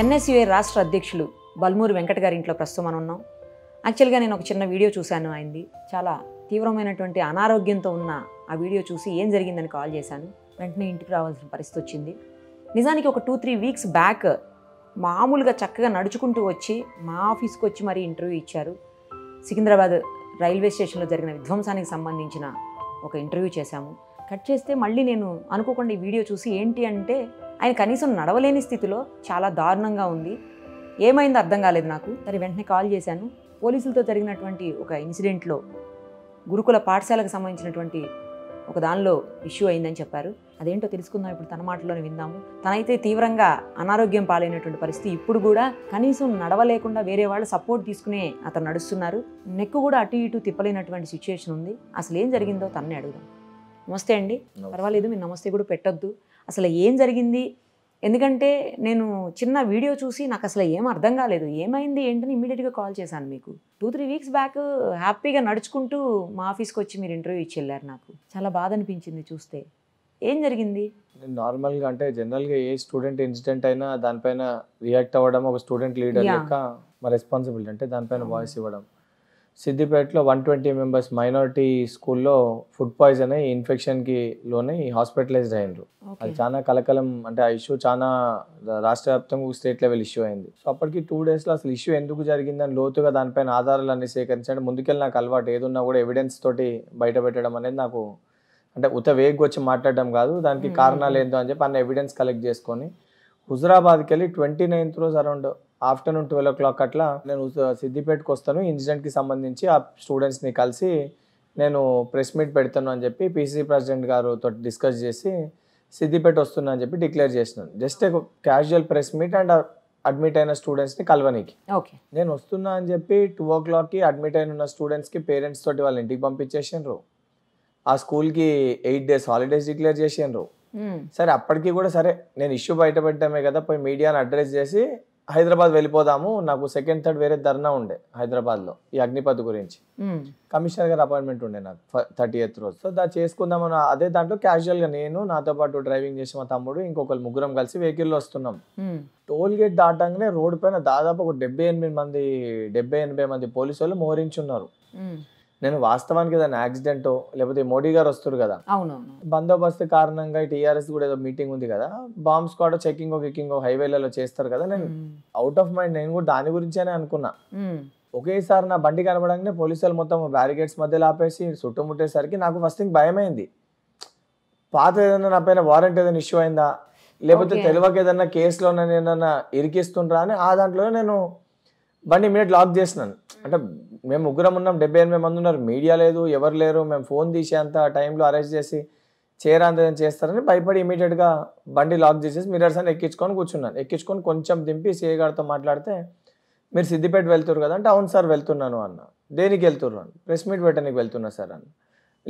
NSUA రాష్ట్ర అధ్యక్షులు బల్మూరి వెంకట గారి ఇంట్లో ప్రస్తుతం మనం ఉన్నాం యాక్చువల్గా నేను ఒక చిన్న వీడియో చూశాను ఆయనది చాలా తీవ్రమైనటువంటి అనారోగ్యంతో ఉన్న ఆ వీడియో చూసి ఏం జరిగిందని కాల్ చేశాను వెంటనే ఇంటికి రావాల్సిన పరిస్థితి వచ్చింది నిజానికి ఒక టూ త్రీ వీక్స్ బ్యాక్ మామూలుగా చక్కగా నడుచుకుంటూ వచ్చి మా ఆఫీస్కి వచ్చి మరీ ఇంటర్వ్యూ ఇచ్చారు సికింద్రాబాద్ రైల్వే స్టేషన్లో జరిగిన విధ్వంసానికి సంబంధించిన ఒక ఇంటర్వ్యూ చేశాము కట్ చేస్తే మళ్ళీ నేను అనుకోకుండా ఈ వీడియో చూసి ఏంటి అంటే ఆయన కనీసం నడవలేని స్థితిలో చాలా దారుణంగా ఉంది ఏమైందో అర్థం కాలేదు నాకు సరే వెంటనే కాల్ చేశాను పోలీసులతో జరిగినటువంటి ఒక ఇన్సిడెంట్లో గురుకుల పాఠశాలకు సంబంధించినటువంటి ఒక దానిలో ఇష్యూ అయిందని చెప్పారు అదేంటో తెలుసుకుందాం ఇప్పుడు తన మాటలోనే విందాము తనైతే తీవ్రంగా అనారోగ్యం పాలైనటువంటి పరిస్థితి ఇప్పుడు కూడా కనీసం నడవలేకుండా వేరే వాళ్ళు సపోర్ట్ తీసుకునే అతను నడుస్తున్నారు నెక్కు కూడా అటు ఇటు తిప్పలేనటువంటి సిచ్యువేషన్ ఉంది అసలు ఏం జరిగిందో తన్నే అడుగుదాం నమస్తే అండి పర్వాలేదు మీరు నమస్తే కూడా పెట్టొద్దు అసలు ఏం జరిగింది ఎందుకంటే నేను చిన్న వీడియో చూసి నాకు అసలు ఏం అర్థం కాలేదు ఏమైంది ఏంటని ఇమీడియట్గా కాల్ చేశాను మీకు టూ త్రీ వీక్స్ బ్యాక్ హ్యాపీగా నడుచుకుంటూ మా ఆఫీస్కి వచ్చి మీరు ఇంటర్వ్యూ ఇచ్చి వెళ్ళారు నాకు చాలా బాధ అనిపించింది చూస్తే ఏం జరిగింది నార్మల్గా అంటే జనరల్గా ఏ స్టూడెంట్ ఇన్సిడెంట్ అయినా దానిపైన రియాక్ట్ అవ్వడం ఒక స్టూడెంట్ లీడర్ యొక్క మా రెస్పాన్సిబిలిటీ అంటే దానిపైన వాయిస్ ఇవ్వడం సిద్దిపేటలో వన్ ట్వంటీ మెంబర్స్ మైనారిటీ స్కూల్లో ఫుడ్ పాయిజన్ అయ్యి ఇన్ఫెక్షన్కి లోనే హాస్పిటలైజ్డ్ అయినరు అది చాలా కలకలం అంటే ఆ ఇష్యూ చాలా రాష్ట్ర వ్యాప్తంగా స్టేట్ లెవెల్ ఇష్యూ అయింది సో అప్పటికి టూ డేస్లో అసలు ఇష్యూ ఎందుకు జరిగిందని లోతుగా దానిపైన ఆధారాలు అన్ని సేకరించండి ముందుకెళ్ళి నాకు అలవాటు ఏదున్నా కూడా ఎవిడెన్స్ తోటి బయట పెట్టడం అనేది నాకు అంటే ఉత వేగ్ వచ్చి మాట్లాడడం కాదు దానికి కారణాలు ఏంటో అని చెప్పి అన్న ఎవిడెన్స్ కలెక్ట్ చేసుకొని హుజరాబాద్కి వెళ్ళి ట్వంటీ నైన్త్ రోజు around afternoon twelve o'clock అట్లా నేను సిద్దిపేటకు వస్తాను ఇన్సిడెంట్కి సంబంధించి ఆ స్టూడెంట్స్ని కలిసి నేను ప్రెస్ మీట్ పెడతాను అని చెప్పి పీసీ ప్రెసిడెంట్ గారితో డిస్కస్ చేసి సిద్దిపేట వస్తున్నా అని చెప్పి డిక్లేర్ చేసినాను just casual press meet and admit అయిన స్టూడెంట్స్ని కలవనీకి ఓకే నేను వస్తున్నా అని చెప్పి టూ ఓ క్లాక్కి అడ్మిట్ అయిన ఉన్న స్టూడెంట్స్కి పేరెంట్స్ తోటి వాళ్ళ ఇంటికి పంపించేసిండ్రు ఆ స్కూల్కి ఎయిట్ డేస్ హాలిడేస్ డిక్లేర్ చేసిండ్రు సరే అప్పటికి కూడా సరే నేను ఇష్యూ బయటపెట్టామే కదా పోయి మీడియాని అడ్రస్ చేసి హైదరాబాద్ వెళ్ళిపోదాము నాకు సెకండ్ థర్డ్ వేరే ధర్నా ఉండే హైదరాబాద్లో ఈ అగ్నిపథ్ గురించి కమిషనర్ గారు అపాయింట్మెంట్ ఉండే నాకు థర్టీ ఎయిత్ రోజు సో దాన్ని చేసుకుందామని అదే దాంట్లో క్యాజువల్గా నేను నాతో పాటు డ్రైవింగ్ చేసి మా తమ్ముడు ఇంకొకరు ముగ్గురం కలిసి వెహికల్లో వస్తున్నాం టోల్ గేట్ దాటంగానే రోడ్డు పైన దాదాపు ఒక డెబ్బై ఎనిమిది మంది డెబ్బై ఎనభై మంది పోలీసు వాళ్ళు మోహరించున్నారు నేను వాస్తవానికి ఏదైనా యాక్సిడెంట్ లేకపోతే మోడీ గారు వస్తారు కదా బందోబస్తు కారణంగా టీఆర్ఎస్ కూడా ఏదో మీటింగ్ ఉంది కదా బాంబ్ స్క్వాడ్ చెకింగ్ కికింగ్ హైవేలలో చేస్తారు కదా నేను అవుట్ ఆఫ్ మైండ్ నేను కూడా దాని గురించేనే అనుకున్నా ఒకేసారి నా బండి కనబడంగానే పోలీసులు మొత్తం బ్యారిగేట్స్ మధ్యలో ఆపేసి చుట్టుముట్టేసరికి నాకు ఫస్ట్ థింగ్ భయమైంది పాత ఏదైనా నా పైన వారెంట్ ఏదైనా ఇష్యూ అయిందా లేకపోతే తెలివక ఏదైనా కేసులో ఏదైనా ఇరికిస్తుండ్రా అని ఆ దాంట్లో నేను బండి ఇమీడియట్ లాక్ చేసినాను అంటే మేము ముగ్గురం ఉన్నాం డెబ్బై ఎనిమిది మంది ఉన్నారు మీడియా లేదు ఎవరు లేరు మేము ఫోన్ తీసేంత టైంలో అరెస్ట్ చేసి చేయరాంత చేస్తారని భయపడి ఇమీడియట్గా బండి లాక్ చేసేసి మిర్రర్స్ అని ఎక్కించుకొని కూర్చున్నాను ఎక్కించుకొని కొంచెం దింపి సీఏ గారితో మాట్లాడితే మీరు సిద్దిపేట వెళ్తున్నారు కదా అంటే అవును సార్ వెళ్తున్నాను అన్న దేనికి వెళ్తుర్రు అని ప్రెస్ మీట్ పెట్టడానికి వెళ్తున్నా సార్ అని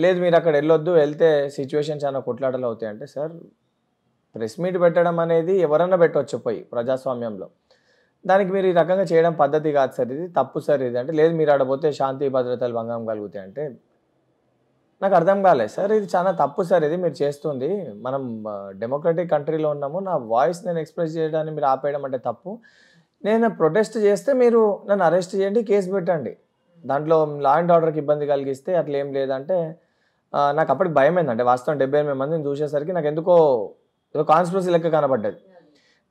లేదు మీరు అక్కడ వెళ్ళొద్దు వెళ్తే సిచ్యువేషన్ చాలా కొట్లాటలు అవుతాయి అంటే సార్ ప్రెస్ మీట్ పెట్టడం అనేది ఎవరన్నా పెట్టవచ్చు పోయి ప్రజాస్వామ్యంలో దానికి మీరు ఈ రకంగా చేయడం పద్ధతి కాదు సార్ ఇది తప్పు సార్ ఇది అంటే లేదు మీరు ఆడపోతే శాంతి భద్రతలు భంగం కలుగుతాయి అంటే నాకు అర్థం కాలేదు సార్ ఇది చాలా తప్పు సార్ ఇది మీరు చేస్తుంది మనం డెమోక్రటిక్ కంట్రీలో ఉన్నాము నా వాయిస్ నేను ఎక్స్ప్రెస్ చేయడానికి మీరు ఆపేయడం అంటే తప్పు నేను ప్రొటెస్ట్ చేస్తే మీరు నన్ను అరెస్ట్ చేయండి కేసు పెట్టండి దాంట్లో లా అండ్ ఆర్డర్కి ఇబ్బంది కలిగిస్తే అట్లా ఏం లేదంటే నాకు అప్పటికి భయం అంటే వాస్తవం డెబ్బై ఎనిమిది మందిని చూసేసరికి నాకు ఎందుకో ఏదో కాన్స్పిరసీ లెక్క కనబడ్డది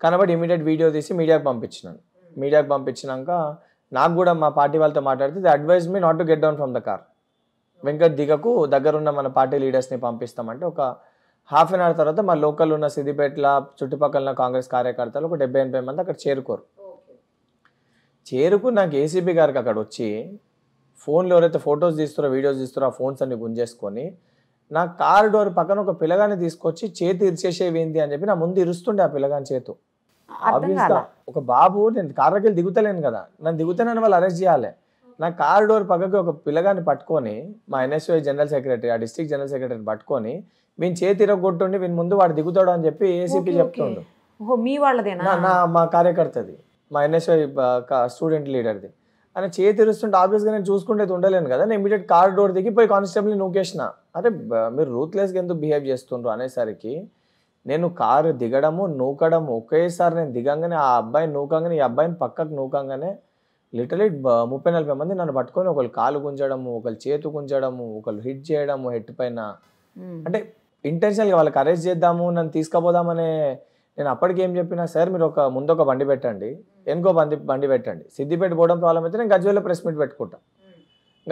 కనబడి ఇమీడియట్ వీడియో తీసి మీడియాకి పంపించినాను మీడియాకి పంపించినాక నాకు కూడా మా పార్టీ వాళ్ళతో మాట్లాడితే they advise me not to get down from the car Venkat దిగకు దగ్గరున్న మన పార్టీ లీడర్స్ని పంపిస్తామంటే ఒక హాఫ్ అన్ అవర్ తర్వాత మా లోకల్ ఉన్న సిద్దిపేటల చుట్టుపక్కల ఉన్న కాంగ్రెస్ కార్యకర్తలు ఒక డెబ్బై ఎనభై మంది అక్కడ చేరుకోరు చేరుకు నాకు ఏసీబీ గారికి అక్కడ వచ్చి ఫోన్లో ఎవరైతే ఫొటోస్ తీస్తారో వీడియోస్ తీస్తారో ఆ ఫోన్స్ అన్ని గుంజేసుకొని నా కార్ డోర్ పక్కన ఒక పిల్లగాని తీసుకొచ్చి చేతి ఇరిచేసేవి ఏంది అని చెప్పి నా ముందు ఇరుస్తుండే ఆ పిల్లగాని చేతు ఒక బాబు నేను కార్లోకి దిగుతలేను కదా నన్ను దిగుతానని వాళ్ళు అరెస్ట్ చేయాలి నా కార్ డోర్ పక్కకి ఒక పిల్లగాన్ని పట్టుకొని మా ఎన్ఎస్ఓ జనరల్ సెక్రటరీ ఆ డిస్ట్రిక్ట్ జనరల్ సెక్రటరీని పట్టుకొని మేము చేతి ఇరగొట్టుండి వీని ముందు వాడు దిగుతాడు అని చెప్పి ఏసీపీ చెప్తుండు మీ వాళ్ళదేనా నా మా కార్యకర్తది మా ఎన్ఎస్ఓ స్టూడెంట్ లీడర్ది అని చేతి ఇరుస్తుంటే ఆఫీస్గా నేను చూసుకుంటే ఉండలేను కదా నేను ఇమీడియట్ కార్ డోర్ దిగి పోయి కానిస్టేబుల్ని నూకేసిన అరే మీరు రూత్లెస్గా ఎందుకు బిహేవ్ చేస్తుండ్రు అనేసరికి నేను కారు దిగడము నూకడము ఒకేసారి నేను దిగంగానే ఆ అబ్బాయిని నూకంగానే ఈ అబ్బాయిని పక్కకు నూకంగానే లిటరలీ ముప్పై నలభై మంది నన్ను పట్టుకొని ఒకళ్ళు కాలు గుంజడము ఒకళ్ళు చేతు గుంజడము ఒకళ్ళు హిట్ చేయడము హెడ్ పైన అంటే ఇంటెన్షన్గా వాళ్ళకి అరెస్ట్ చేద్దాము నన్ను తీసుకుపోదామనే నేను అప్పటికి ఏం చెప్పినా సార్ మీరు ఒక ముందు ఒక బండి పెట్టండి వెనుకో బండి బండి పెట్టండి సిద్దిపేట పోవడం ప్రాబ్లం అయితే నేను గజ్వేల్లో ప్రెస్ మీట్ పెట్టుకుంటా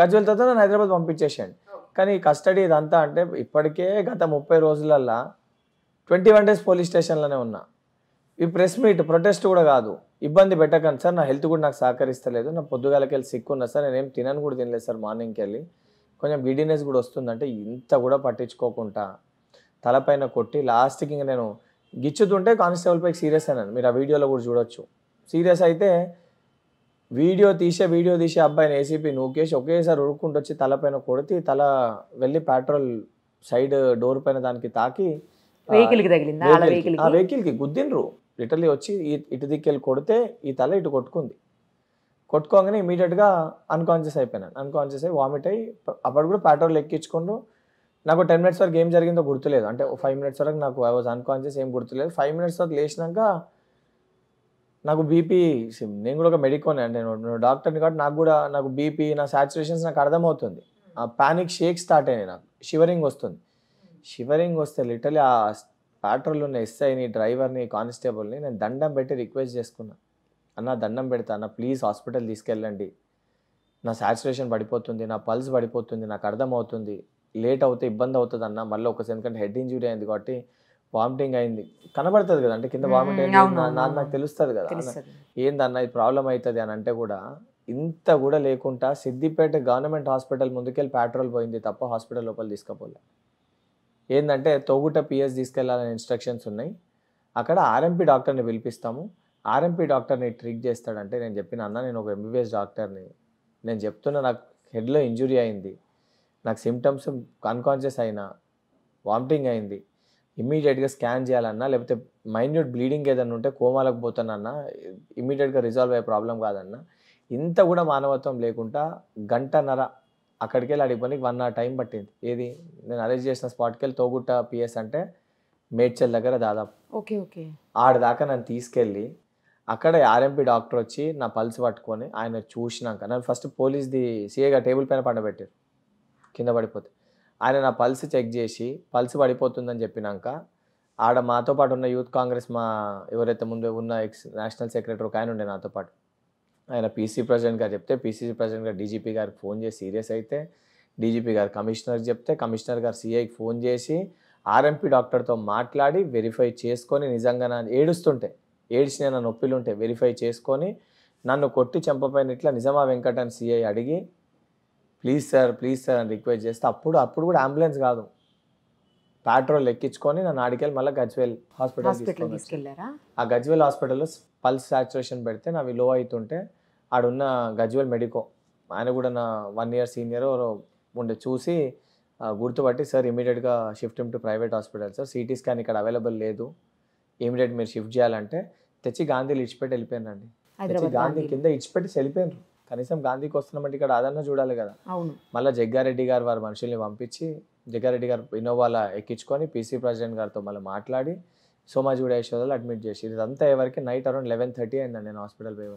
గజ్వేల్ తర్వాత నన్ను హైదరాబాద్ పంపించేసేయండి కానీ కస్టడీ ఇదంతా అంటే ఇప్పటికే గత ముప్పై రోజులల్లో ట్వంటీ వన్ డేస్ పోలీస్ స్టేషన్లోనే ఉన్నా ఈ ప్రెస్ మీట్ ప్రొటెస్ట్ కూడా కాదు ఇబ్బంది పెట్టకండి సార్ నా హెల్త్ కూడా నాకు సహకరిస్తలేదు నా పొద్దుగాలకి వెళ్ళి సిక్కున్నా సార్ నేనేం తినను కూడా తినలేదు సార్ మార్నింగ్కి వెళ్ళి కొంచెం బిడినెస్ కూడా వస్తుందంటే ఇంత కూడా పట్టించుకోకుండా తలపైన కొట్టి లాస్ట్కి ఇంక నేను గిచ్చుతుంటే కానిస్టేబుల్ పైకి సీరియస్ అయినాను మీరు ఆ వీడియోలో కూడా చూడొచ్చు సీరియస్ అయితే వీడియో తీసే వీడియో తీసే అబ్బాయిని ఏసీపీ నూకేసి ఒకేసారి ఉరుక్కుంటొచ్చి తలపైన కొడితే తల వెళ్ళి పెట్రోల్ సైడ్ డోర్ పైన దానికి తాకి వెహికల్కి తగిలిందా ఆ వెహికల్కి గుద్దిండ్రు లిటర్లీ వచ్చి ఇటు దిక్కెళ్ళి కొడితే ఈ తల ఇటు కొట్టుకుంది కొట్టుకోగానే ఇమీడియట్గా అన్కాన్షియస్ అయిపోయినాను అన్కాన్షియస్ అయ్యి వామిట్ అయ్యి అప్పుడు కూడా పెట్రోల్ ఎక్కించుకుంటూ నాకు టెన్ మినిట్స్ వరకు ఏం జరిగిందో గుర్తులేదు అంటే ఫైవ్ మినిట్స్ వరకు నాకు ఐ వాజ్ అన్కాన్షియస్ ఏం గుర్తులేదు ఫైవ్ మినిట్స్ తర్వాత లేచినాక నాకు బీపీ నేను కూడా ఒక మెడికోనే అంటే నేను డాక్టర్ని కాబట్టి నాకు కూడా నాకు బీపీ నా సాచురేషన్స్ నాకు అర్థమవుతుంది ఆ ప్యానిక్ షేక్ స్టార్ట్ అయినాయి నాకు షివరింగ్ వస్తుంది షివరింగ్ వస్తే లిటరలీ ఆ పాట్రోల్ ఉన్న ఎస్ఐని డ్రైవర్ని కానిస్టేబుల్ని నేను దండం పెట్టి రిక్వెస్ట్ చేసుకున్నా అన్న దండం పెడతా అన్న ప్లీజ్ హాస్పిటల్ తీసుకెళ్ళండి నా శాచురేషన్ పడిపోతుంది నా పల్స్ పడిపోతుంది నాకు అర్థమవుతుంది లేట్ అవుతే ఇబ్బంది అవుతుంది అన్న మళ్ళీ ఒకసారి ఎందుకంటే హెడ్ ఇంజురీ అయింది కాబట్టి వామిటింగ్ అయింది కనబడుతుంది కదా అంటే కింద వామిట్ అయింది నాకు తెలుస్తుంది కదా ఏందన్న ఇది ప్రాబ్లం అవుతుంది అని అంటే కూడా ఇంత కూడా లేకుండా సిద్దిపేట గవర్నమెంట్ హాస్పిటల్ ముందుకెళ్ళి పెట్రోల్ పోయింది తప్ప హాస్పిటల్ లోపల తీసుకుపోలే ఏంటంటే తోగుట పిఎస్ తీసుకెళ్లాలని ఇన్స్ట్రక్షన్స్ ఉన్నాయి అక్కడ ఆర్ఎంపీ డాక్టర్ని పిలిపిస్తాము ఆర్ఎంపీ డాక్టర్ని ట్రీట్ చేస్తాడంటే నేను చెప్పిన అన్న నేను ఒక ఎంబీబీఎస్ డాక్టర్ని నేను చెప్తున్నా నాకు హెడ్లో ఇంజురీ అయింది నాకు సిమ్టమ్స్ అన్కాన్షియస్ అయినా వామిటింగ్ అయింది ఇమీడియట్గా స్కాన్ చేయాలన్నా లేకపోతే మైన్యూట్ బ్లీడింగ్ ఏదన్నా ఉంటే కోమాలకు పోతానన్నా ఇమీడియట్గా రిజాల్వ్ అయ్యే ప్రాబ్లం కాదన్నా ఇంత కూడా మానవత్వం లేకుండా గంటన్నర అక్కడికి వెళ్ళి అడిగిపోయి వన్ అవర్ టైం పట్టింది ఏది నేను అరేంజ్ చేసిన స్పాట్కి వెళ్ళి తోగుట్ట పిఎస్ అంటే మేడ్చల్ దగ్గర దాదాపు ఓకే ఓకే ఆడ దాకా నన్ను తీసుకెళ్ళి అక్కడ ఆర్ఎంపీ డాక్టర్ వచ్చి నా పల్స్ పట్టుకొని ఆయన చూసినాక నన్ను ఫస్ట్ పోలీస్ది సీఏగా టేబుల్ పైన పండబెట్టారు కింద పడిపోతే ఆయన నా పల్స్ చెక్ చేసి పల్స్ పడిపోతుందని చెప్పినాక ఆడ మాతో పాటు ఉన్న యూత్ కాంగ్రెస్ మా ఎవరైతే ముందు ఉన్న ఎక్స్ నేషనల్ సెక్రటరీ ఒక ఆయన ఉండే నాతో పాటు ఆయన పీసీ ప్రెసిడెంట్ గారు చెప్తే పీసీసీ ప్రెసిడెంట్ గారు డీజీపీ గారికి ఫోన్ చేసి సీరియస్ అయితే డీజీపీ గారు కమిషనర్ చెప్తే కమిషనర్ గారు సీఐకి ఫోన్ చేసి ఆర్ఎంపీ డాక్టర్తో మాట్లాడి వెరిఫై చేసుకొని నిజంగా నన్ను ఏడుస్తుంటే ఏడ్చిన నా నొప్పిలు ఉంటే వెరిఫై చేసుకొని నన్ను కొట్టి చంపపోయిన ఇట్లా నిజమా వెంకటన్ సీఐ అడిగి ప్లీజ్ సార్ ప్లీజ్ సార్ అని రిక్వెస్ట్ చేస్తే అప్పుడు అప్పుడు కూడా అంబులెన్స్ కాదు పెట్రోల్ ఎక్కించుకొని నన్ను ఆడికెళ్ళి మళ్ళీ గజ్వేల్ హాస్పిటల్ తీసుకెళ్ళారా ఆ గజ్వేల్ హాస్పిటల్లో పల్స్ సాచురేషన్ పెడితే నావి లో అవుతుంటే ఆడున్న గజ్వేల్ మెడికో ఆయన కూడా నా వన్ ఇయర్ సీనియర్ ఉండే చూసి గుర్తుపట్టి సార్ ఇమీడియట్గా shift him to private hospital sir CT scan ఇక్కడ అవైలబుల్ లేదు ఇమీడియట్ మీరు షిఫ్ట్ చేయాలంటే తెచ్చి గాంధీలు ఇచ్చిపెట్టి వెళ్ళిపోయానండి గాంధీ కింద ఇచ్చిపెట్టి వెళ్ళిపోయినారు కనీసం గాంధీకి వస్తున్నామంటే ఇక్కడ అదన్నా చూడాలి కదా అవును మళ్ళీ జగ్గారెడ్డి గారు వారి మనుషుల్ని పంపించి జగ్గారెడ్డి గారు ఇన్నోవాలా ఎక్కించుకొని పీసీ ప్రెసిడెంట్ గారితో మళ్ళీ మాట్లాడి సోమాజిగూడ ఐశ్వర్యాలు అడ్మిట్ చేసి ఇదంతా ఎవరికి నైట్ అరౌండ్ లెవెన్ థర్టీ అయిందండి నేను హాస్పిటల్ పోయే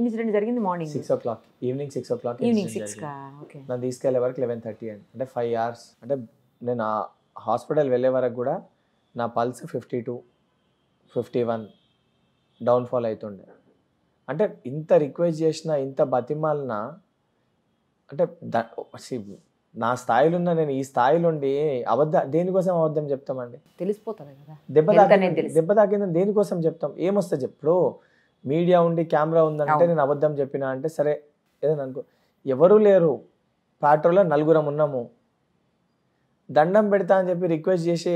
ఇన్సిడెంట్ జరిగింది morning six o'clock evening six o'clock evening six నన్ను తీసుకెళ్లే వరకు లెవెన్ థర్టీ అయింది అంటే ఫైవ్ అవర్స్ అంటే నేను హాస్పిటల్ వెళ్ళే వరకు కూడా నా pulse fifty two fifty one downfall అవుతుండే అంటే ఇంత రిక్వెస్ట్ చేసినా ఇంత బతిమాలిన అంటే నా స్థాయిలో ఉన్న నేను ఈ స్థాయిలో ఉండి అబద్ధ దేనికోసం అబద్ధం చెప్తామండి తెలిసిపోతాను కదా దెబ్బ తాకి దెబ్బ తాకిందని దేనికోసం చెప్తాం ఏమొస్తా చెప్పుడు మీడియా ఉండి కెమెరా ఉందంటే నేను అబద్ధం చెప్పిన అంటే సరే ఏదైనా అనుకో ఎవరు లేరు ప్యాట్రోల్లో నలుగురం ఉన్నాము దండం పెడతా అని చెప్పి రిక్వెస్ట్ చేసి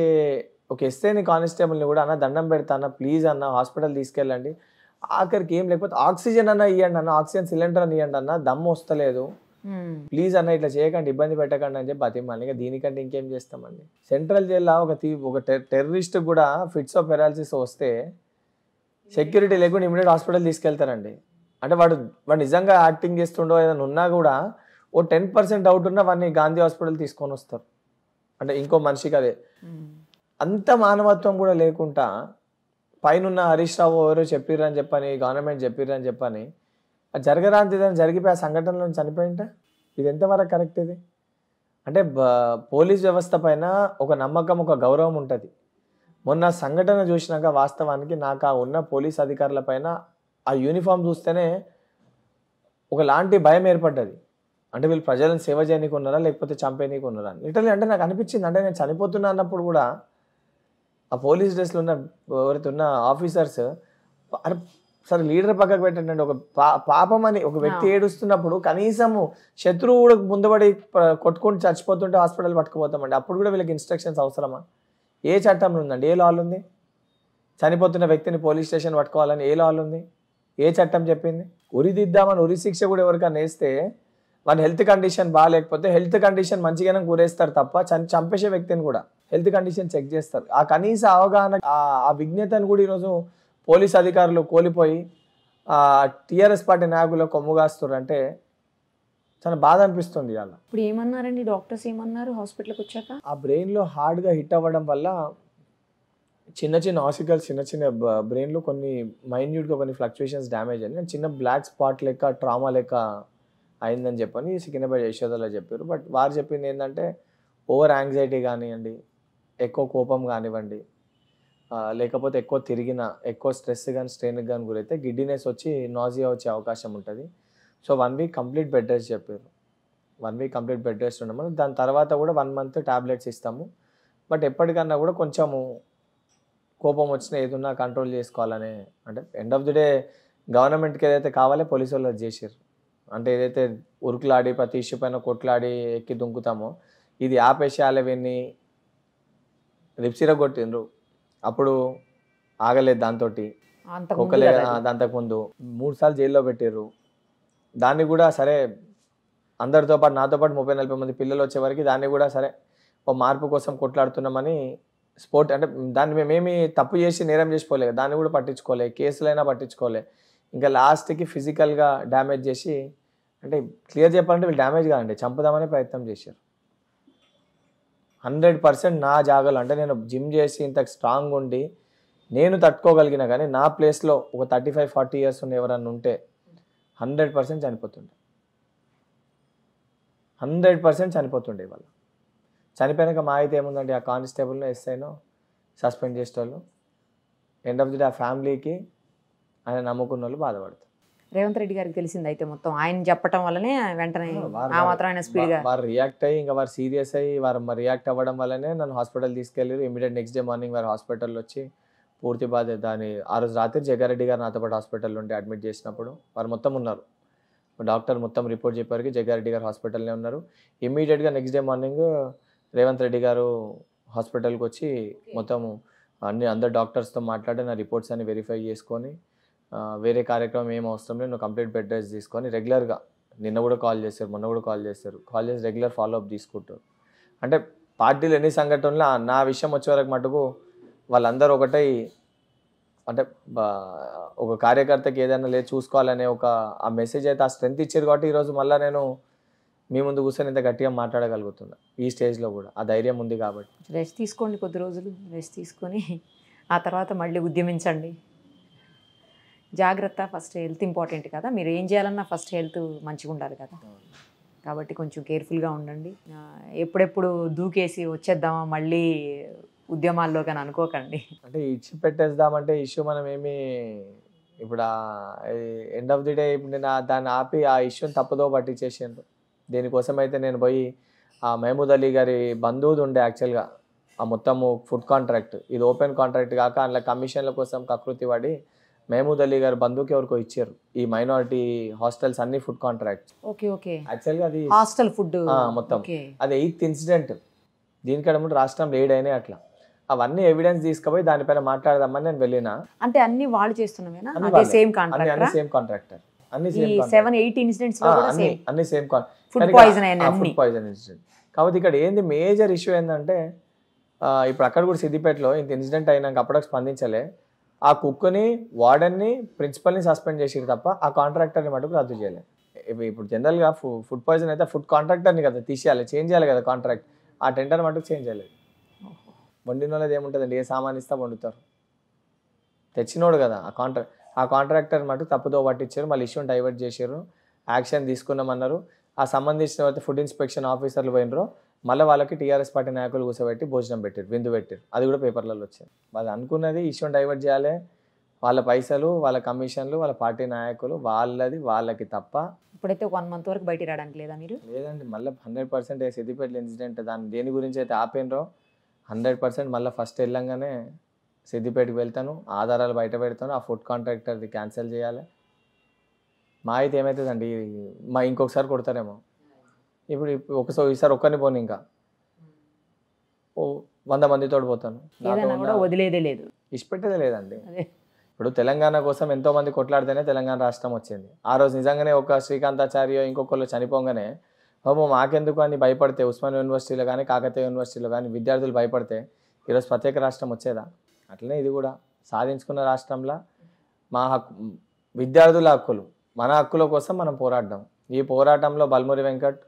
ఒక ఎస్ఏని కానిస్టేబుల్ని కూడా అన్న దండం పెడతా అన్న ప్లీజ్ అన్న హాస్పిటల్ తీసుకెళ్ళండి ఆఖరికి ఏం లేకపోతే ఆక్సిజన్ అన్న ఇవ్వండి అన్న ఆక్సిజన్ సిలిండర్ అని ఇవ్వండి అన్న దమ్ము వస్తలేదు ప్లీజ్ అన్న ఇట్లా చేయకండి ఇబ్బంది పెట్టకండి అని చెప్పి బతిమాలి ఇంకా దీనికంటే ఇంకేం చేస్తామండి సెంట్రల్ జైల్లో ఒక తీ ఒక టెర్రరిస్ట్ కూడా ఫిట్స్ ఆఫ్ పెరాలసిస్ వస్తే సెక్యూరిటీ లేకుండా ఇమీడియట్ హాస్పిటల్ తీసుకెళ్తారండి అంటే వాడు వాడు నిజంగా యాక్టింగ్ చేస్తుండో ఏదైనా ఉన్నా కూడా ఓ టెన్ పర్సెంట్ అవుట్ ఉన్నా వాడిని గాంధీ హాస్పిటల్ తీసుకొని వస్తారు అంటే ఇంకో మనిషికి అదే అంత మానవత్వం కూడా లేకుండా పైన హరీష్ రావు ఎవరో చెప్పిర్రని చెప్పని గవర్నమెంట్ చెప్పిర్రని చెప్పని అది జరగరాంతి జరిగిపోయి ఆ సంఘటనలో చనిపోయింటే ఇది ఎంతవరకు కరెక్ట్ ఇది అంటే పోలీస్ వ్యవస్థ పైన ఒక నమ్మకం ఒక గౌరవం ఉంటుంది మొన్న సంఘటన చూసినాక వాస్తవానికి నాకు ఆ ఉన్న పోలీస్ అధికారుల పైన ఆ యూనిఫామ్ చూస్తేనే ఒకలాంటి భయం ఏర్పడ్డది అంటే వీళ్ళు ప్రజలను సేవ చేయనీకి ఉన్నారా లేకపోతే చంపేనీకి ఉన్నారా లిటరలీ అంటే నాకు అనిపించింది అంటే నేను చనిపోతున్నా అన్నప్పుడు కూడా ఆ పోలీస్ డ్రెస్లో ఉన్న ఎవరైతే ఉన్న ఆఫీసర్స్ సార్ లీడర్ పక్కకు పెట్టండి ఒక పాపం అని ఒక వ్యక్తి ఏడుస్తున్నప్పుడు కనీసము శత్రువు కూడా ముందుబడి కొట్టుకొని చచ్చిపోతుంటే హాస్పిటల్ పట్టుకుపోతామండి అప్పుడు కూడా వీళ్ళకి ఇన్స్ట్రక్షన్స్ అవసరమా ఏ చట్టంలో ఉందండి ఏ లాల్ ఉంది చనిపోతున్న వ్యక్తిని పోలీస్ స్టేషన్ పట్టుకోవాలని ఏ లాల్ ఉంది ఏ చట్టం చెప్పింది ఉరిదిద్దామని ఉరి శిక్ష కూడా ఎవరికైనా వేస్తే వాళ్ళ హెల్త్ కండిషన్ బాగాలేకపోతే హెల్త్ కండిషన్ మంచిగానే కూరేస్తారు తప్ప చంపేసే వ్యక్తిని కూడా హెల్త్ కండిషన్ చెక్ చేస్తారు ఆ కనీస అవగాహన ఆ విజ్ఞతను కూడా ఈరోజు పోలీస్ అధికారులు కోల్పోయి టీఆర్ఎస్ పార్టీ నాయకులు కొమ్ముగాస్తారంటే చాలా బాధ అనిపిస్తుంది అలా ఇప్పుడు ఏమన్నారండి డాక్టర్స్ ఏమన్నారు హాస్పిటల్కి వచ్చాక ఆ బ్రెయిన్లో హార్డ్గా హిట్ అవ్వడం వల్ల చిన్న చిన్న ఆసికల్స్ చిన్న చిన్న బ్రెయిన్లో కొన్ని మైన్యూట్గా కొన్ని ఫ్లక్చుయేషన్స్ డ్యామేజ్ అయింది చిన్న బ్లాక్ స్పాట్ లెక్క ట్రామా లెక్క అయిందని చెప్పని సికింద్రాబాద్ యశోదలో చెప్పారు బట్ వారు చెప్పింది ఏంటంటే ఓవర్ యాంగ్జైటీ కానివ్వండి ఎక్కువ కోపం కానివ్వండి లేకపోతే ఎక్కువ తిరిగిన ఎక్కువ స్ట్రెస్ కానీ స్ట్రెయిన్ కానీ గురైతే గిడ్డినెస్ వచ్చి నాజియా వచ్చే అవకాశం ఉంటుంది so one week complete bed rest చెప్పారు one week complete bed rest ఉండమని దాని తర్వాత కూడా వన్ మంత్ ట్యాబ్లెట్స్ ఇస్తాము బట్ ఎప్పటికన్నా కూడా కొంచెము కోపం వచ్చిన ఏదన్నా కంట్రోల్ చేసుకోవాలనే అంటే ఎండ్ ఆఫ్ ది డే గవర్నమెంట్కి ఏదైతే కావాలో పోలీసు వాళ్ళు అది చేసారు అంటే ఏదైతే ఉరుకులాడి ప్రతి ఇష్యూ పైన కొట్లాడి ఎక్కి దుంకుతామో ఇది ఆపేసేయాలి విని రిప్సిర కొట్టిండ్రు అప్పుడు ఆగలేదు దాంతో ఒక్కలే దాంతకుముందు మూడు సార్లు జైల్లో పెట్టారు దాన్ని కూడా సరే అందరితో పాటు నాతో పాటు ముప్పై నలభై మంది పిల్లలు వచ్చేవారికి దాన్ని కూడా సరే ఓ మార్పు కోసం కొట్లాడుతున్నామని స్పోర్ట్ అంటే దాన్ని మేమేమి తప్పు చేసి నేరం చేసుకోలేదు దాన్ని కూడా పట్టించుకోలే కేసులైనా పట్టించుకోలే ఇంకా లాస్ట్కి ఫిజికల్గా డ్యామేజ్ చేసి అంటే క్లియర్ చెప్పాలంటే వీళ్ళు డ్యామేజ్ కాదండి చంపుదామనే ప్రయత్నం చేశారు హండ్రెడ్ పర్సెంట్ నా జాగాలు అంటే నేను జిమ్ చేసి ఇంత స్ట్రాంగ్ ఉండి నేను తట్టుకోగలిగిన కానీ నా ప్లేస్లో ఒక థర్టీ ఫైవ్ ఫార్టీ ఇయర్స్ ఉన్న ఎవరన్నా ఉంటే హండ్రెడ్ పర్సెంట్ చనిపోతుండే హండ్రెడ్ పర్సెంట్ చనిపోతుండే వాళ్ళు చనిపోయాక మా అయితే ఏముందండి ఆ కానిస్టేబుల్ని ఎస్ఐనో సస్పెండ్ చేసేటోళ్ళు ఎండ్ ఆఫ్ ది డే ఆ ఫ్యామిలీకి ఆయన నమ్ముకున్న వాళ్ళు బాధపడతారు రేవంత్ రెడ్డి గారికి తెలిసింది అయితే మొత్తం ఆయన చెప్పడం వల్లనే వెంటనే ఆ మాత్రం ఆయన గా వారు రియాక్ట్ అయ్యి ఇంకా వారు సీరియస్ అయ్యి వారు రియాక్ట్ అవ్వడం వల్లనే నన్ను హాస్పిటల్ తీసుకెళ్ళారు ఇమీడియట్ నెక్స్ట్ డే మార్నింగ్ వారు హాస్పిటల్ వచ్చి పూర్తి బాధ్యత దాని ఆ రోజు రాత్రి జగ్గారెడ్డి గారు నాతో పాటు హాస్పిటల్ ఉంటే అడ్మిట్ చేసినప్పుడు వారు మొత్తం ఉన్నారు డాక్టర్ మొత్తం రిపోర్ట్ చెప్పారు జగ్గారెడ్డి గారు హాస్పిటల్నే ఉన్నారు ఇమీడియట్గా next day morning Revanth Reddy గారు హాస్పిటల్కి వచ్చి మొత్తం అన్ని అందరు డాక్టర్స్తో మాట్లాడి నా రిపోర్ట్స్ అన్ని వెరిఫై చేసుకొని వేరే కార్యక్రమం ఏం అవసరం లేదు నువ్వు కంప్లీట్ బెడ్ రెస్ట్ తీసుకొని రెగ్యులర్గా నిన్న కూడా కాల్ చేశారు మొన్న కూడా కాల్ చేశారు కాల్ చేసి రెగ్యులర్ ఫాలోఅప్ తీసుకుంటారు అంటే పార్టీలు ఎన్ని సంఘటనలు నా విషయం వచ్చే వరకు మటుకు వాళ్ళందరూ ఒకటై అంటే ఒక కార్యకర్తకి ఏదైనా లేదు చూసుకోవాలనే ఒక ఆ మెసేజ్ అయితే ఆ స్ట్రెంత్ ఇచ్చారు కాబట్టి ఈరోజు మళ్ళీ నేను మీ ముందు కూర్చొని ఇంత గట్టిగా మాట్లాడగలుగుతున్నా ఈ స్టేజ్లో కూడా ఆ ధైర్యం ఉంది కాబట్టి రెస్ట్ తీసుకోండి కొద్ది రోజులు రెస్ట్ తీసుకొని ఆ తర్వాత మళ్ళీ ఉద్యమించండి జాగ్రత్త ఫస్ట్ హెల్త్ ఇంపార్టెంట్ కదా మీరు ఏం చేయాలన్నా ఫస్ట్ హెల్త్ మంచిగా ఉండాలి కదా కాబట్టి కొంచెం కేర్ఫుల్గా ఉండండి ఎప్పుడెప్పుడు దూకేసి వచ్చేద్దామా మళ్ళీ ఉద్యమాల్లో కానీ అనుకోకండి అంటే ఇచ్చి పెట్టేద్దామంటే ఇష్యూ మనం ఏమి ఇప్పుడు ఎండ్ ఆఫ్ ది డే నేను దాన్ని ఆపి ఆ ఇష్యూని తప్పుదో చేసేందు దీనికోసం అయితే నేను పోయి ఆ మహమూద్ అలీ గారి బంధువుది ఉండే యాక్చువల్గా ఆ మొత్తము ఫుడ్ కాంట్రాక్ట్ ఇది ఓపెన్ కాంట్రాక్ట్ కాక అందులో కమిషన్ల కోసం కకృతి పడి మహమూద్ అలీ గారు బంధువుకి ఎవరికో ఇచ్చారు ఈ మైనారిటీ హాస్టల్స్ అన్ని food contract okay okay actual గా అది హాస్టల్ ఫుడ్ మొత్తం అది ఎయిత్ ఇన్సిడెంట్ దీనికడ ముందు రాష్ట్రం లేడ్ అయినా అట్లా అవన్నీ ఎవిడెన్స్ తీసుకుపోయి దానిపైన మాట్లాడదామని నేను వెళ్ళిన అంటే అన్ని వాళ్ళు సేమ్ కాంట్రాక్టర్ అన్ని సేమ్ కాంట్రాక్టర్ అన్ని సెవెన్ ఎయిట్ ఇన్సిడెంట్స్ అన్ని అన్ని same food poison food poison incident కాబట్టి ఇక్కడ ఏంది మేజర్ ఇష్యూ ఏంటంటే ఇప్పుడు అక్కడ కూడా సిద్దిపేటలో ఇంత ఇన్సిడెంట్ అయినాక అప్పటికి స్పందించలే ఆ కుక్కుని వార్డెన్ని ప్రిన్సిపల్ని సస్పెండ్ చేసేది తప్ప ఆ కాంట్రాక్టర్ని మటుకు రద్దు చేయలేదు ఇప్పుడు జనరల్గా ఫుడ్ పాయిజన్ అయితే ఫుడ్ కాంట్రాక్టర్ని కదా తీసేయాలి చేంజ్ చేయాలి కదా కాంట్రాక్ట్ ఆ టెండర్ మటుకు చేంజ్ చేయలేదు వండిన వాళ్ళది ఏముంటుందండి ఏ సామాన్ ఇస్తా వండుతారు తెచ్చినోడు కదా ఆ కాంట్రాక్ట్ ఆ కాంట్రాక్టర్ మటుకు తప్పుదో పట్టించారు మళ్ళీ ఇష్యూని డైవర్ట్ చేశారు యాక్షన్ తీసుకున్నామన్నారు ఆ సంబంధించిన ఫుడ్ ఇన్స్పెక్షన్ ఆఫీసర్లు పోయినరు మళ్ళీ వాళ్ళకి టీఆర్ఎస్ పార్టీ నాయకులు కూర్చోబెట్టి భోజనం పెట్టారు విందు పెట్టారు అది కూడా పేపర్లలో వచ్చింది వాళ్ళు అనుకున్నది ఇష్యూని డైవర్ట్ చేయాలి వాళ్ళ పైసలు వాళ్ళ కమిషన్లు వాళ్ళ పార్టీ నాయకులు వాళ్ళది వాళ్ళకి తప్ప ఇప్పుడైతే వన్ మంత్ వరకు బయట రావడానికి లేదా మీరు లేదండి మళ్ళీ హండ్రెడ్ పర్సెంట్ సిద్దిపేటలో ఇన్సిడెంట్ దాని దేని గురించి అయితే ఆపేనరో హండ్రెడ్ పర్సెంట్ మళ్ళీ ఫస్ట్ వెళ్ళంగానే సిద్దిపేటకి వెళ్తాను ఆధారాలు బయట పెడతాను ఆ ఫుడ్ కాంట్రాక్టర్ది క్యాన్సిల్ చేయాలి మా అయితే ఏమవుతుందండి మా ఇంకొకసారి కొడతారేమో ఇప్పుడు ఒకసారి ఈసారి ఒక్కరిని పోను ఇంకా ఓ వంద మందితో పోతాను వదిలేదే లేదు ఇష్టపెట్టేదే లేదండి ఇప్పుడు తెలంగాణ కోసం ఎంతో మంది కొట్లాడితేనే తెలంగాణ రాష్ట్రం వచ్చింది ఆ రోజు నిజంగానే ఒక శ్రీకాంతాచార్య ఇంకొకళ్ళు చనిపోగానే బాబు మాకెందుకు అని భయపడితే ఉస్మాన్ యూనివర్సిటీలో కానీ కాకతీయ యూనివర్సిటీలో కానీ విద్యార్థులు భయపడితే ఈరోజు ప్రత్యేక రాష్ట్రం వచ్చేదా అట్లనే ఇది కూడా సాధించుకున్న రాష్ట్రంలో మా హక్కు విద్యార్థుల హక్కులు మన హక్కుల కోసం మనం పోరాడడం ఈ పోరాటంలో బల్మురి వెంకట్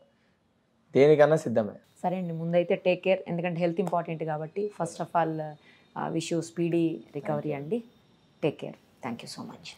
దేనికన్నా సిద్ధమే సరే అండి ముందైతే టేక్ కేర్ ఎందుకంటే హెల్త్ ఇంపార్టెంట్ కాబట్టి first of all wish you speedy recovery అండి take care thank you so much